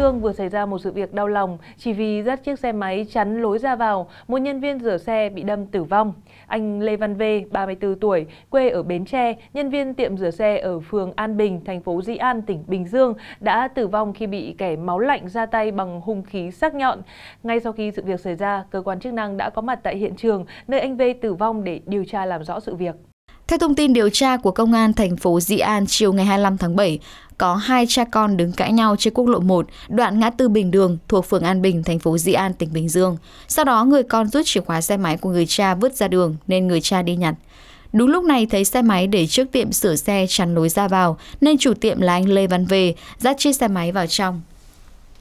Dương vừa xảy ra một sự việc đau lòng chỉ vì dắt chiếc xe máy chắn lối ra vào, một nhân viên rửa xe bị đâm tử vong. Anh Lê Văn V, 34 tuổi, quê ở Bến Tre, nhân viên tiệm rửa xe ở phường An Bình, thành phố Di An, tỉnh Bình Dương đã tử vong khi bị kẻ máu lạnh ra tay bằng hung khí sắc nhọn. Ngay sau khi sự việc xảy ra, cơ quan chức năng đã có mặt tại hiện trường nơi anh V tử vong để điều tra làm rõ sự việc. Theo thông tin điều tra của công an thành phố Di An chiều ngày 25 tháng 7, có hai cha con đứng cãi nhau trên quốc lộ 1, đoạn ngã tư Bình Đường thuộc phường An Bình, thành phố Di An, tỉnh Bình Dương. Sau đó người con rút chìa khóa xe máy của người cha vứt ra đường nên người cha đi nhặt. Đúng lúc này thấy xe máy để trước tiệm sửa xe chắn lối ra vào nên chủ tiệm là anh Lê Văn Về dắt chiếc xe máy vào trong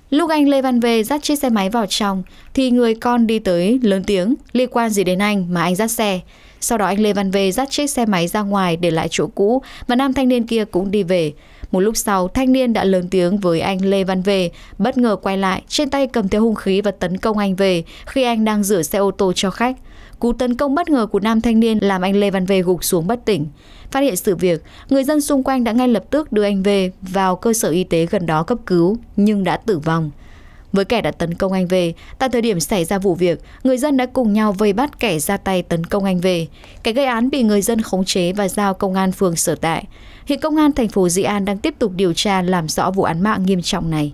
Lúc anh Lê Văn Về dắt chiếc xe máy vào trong thì người con đi tới lớn tiếng liên quan gì đến anh mà anh dắt xe. Sau đó anh Lê Văn Về dắt chiếc xe máy ra ngoài để lại chỗ cũ và nam thanh niên kia cũng đi về. Một lúc sau, thanh niên đã lớn tiếng với anh Lê Văn Về, bất ngờ quay lại, trên tay cầm theo hung khí và tấn công anh về khi anh đang rửa xe ô tô cho khách. Cú tấn công bất ngờ của nam thanh niên làm anh Lê Văn Về gục xuống bất tỉnh. Phát hiện sự việc, người dân xung quanh đã ngay lập tức đưa anh về vào cơ sở y tế gần đó cấp cứu, nhưng đã tử vong. Với kẻ đã tấn công anh về, tại thời điểm xảy ra vụ việc, người dân đã cùng nhau vây bắt kẻ ra tay tấn công anh về. Kẻ gây án bị người dân khống chế và giao công an phường sở tại. Hiện công an thành phố Di An đang tiếp tục điều tra làm rõ vụ án mạng nghiêm trọng này.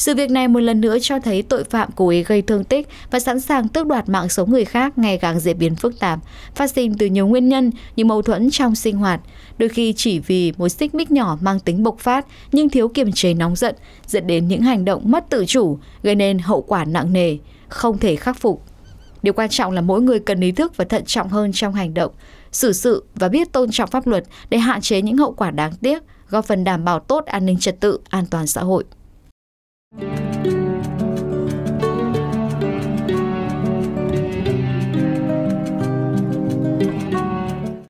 Sự việc này một lần nữa cho thấy tội phạm cố ý gây thương tích và sẵn sàng tước đoạt mạng sống người khác ngày càng diễn biến phức tạp, phát sinh từ nhiều nguyên nhân như mâu thuẫn trong sinh hoạt, đôi khi chỉ vì một xích mích nhỏ mang tính bộc phát nhưng thiếu kiềm chế nóng giận, dẫn đến những hành động mất tự chủ, gây nên hậu quả nặng nề, không thể khắc phục. Điều quan trọng là mỗi người cần ý thức và thận trọng hơn trong hành động, xử sự và biết tôn trọng pháp luật để hạn chế những hậu quả đáng tiếc, góp phần đảm bảo tốt an ninh trật tự, an toàn xã hội. thank you